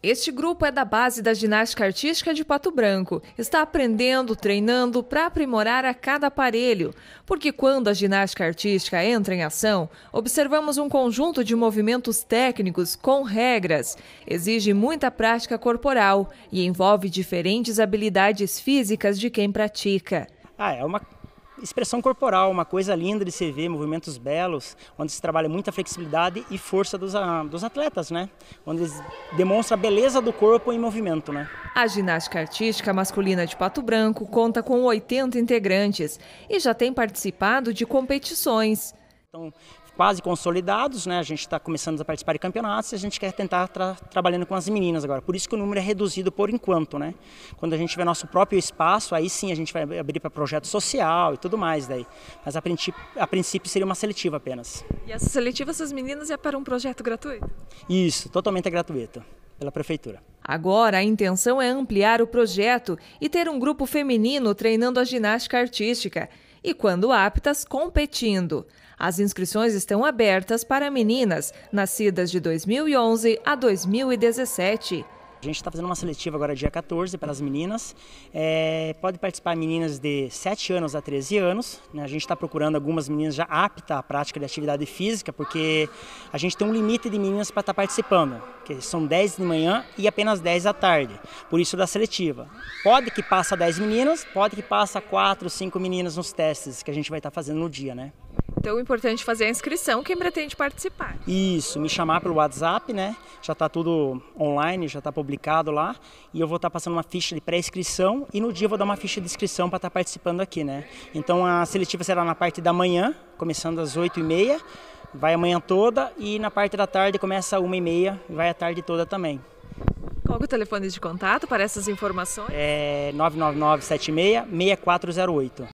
Este grupo é da base da ginástica artística de Pato Branco. Está aprendendo, treinando para aprimorar a cada aparelho. Porque quando a ginástica artística entra em ação, observamos um conjunto de movimentos técnicos com regras. Exige muita prática corporal e envolve diferentes habilidades físicas de quem pratica. Ah, é uma Expressão corporal, uma coisa linda de se ver, movimentos belos, onde se trabalha muita flexibilidade e força dos, dos atletas, né? Onde eles demonstram a beleza do corpo em movimento, né? A ginástica artística masculina de Pato Branco conta com 80 integrantes e já tem participado de competições estão quase consolidados, né? a gente está começando a participar de campeonatos e a gente quer tentar estar tra trabalhando com as meninas agora. Por isso que o número é reduzido por enquanto. Né? Quando a gente tiver nosso próprio espaço, aí sim a gente vai abrir para projeto social e tudo mais daí. Mas a, princ a princípio seria uma seletiva apenas. E essa seletiva, essas meninas, é para um projeto gratuito? Isso, totalmente é gratuito pela prefeitura. Agora a intenção é ampliar o projeto e ter um grupo feminino treinando a ginástica artística e, quando aptas, competindo. As inscrições estão abertas para meninas nascidas de 2011 a 2017. A gente está fazendo uma seletiva agora dia 14 para as meninas. É, pode participar meninas de 7 anos a 13 anos. Né? A gente está procurando algumas meninas já aptas à prática de atividade física, porque a gente tem um limite de meninas para estar tá participando, que são 10 de manhã e apenas 10 à tarde. Por isso da seletiva. Pode que passa 10 meninas, pode que passa 4, 5 meninas nos testes que a gente vai estar tá fazendo no dia, né? Então, é importante fazer a inscrição quem pretende participar. Isso, me chamar pelo WhatsApp, né? Já está tudo online, já está publicado lá. E eu vou estar tá passando uma ficha de pré-inscrição e no dia eu vou dar uma ficha de inscrição para estar tá participando aqui, né? Então, a seletiva será na parte da manhã, começando às 8h30, vai a manhã toda e na parte da tarde começa às 1h30 e vai a tarde toda também. Qual é o telefone de contato para essas informações? É 999 76 6408.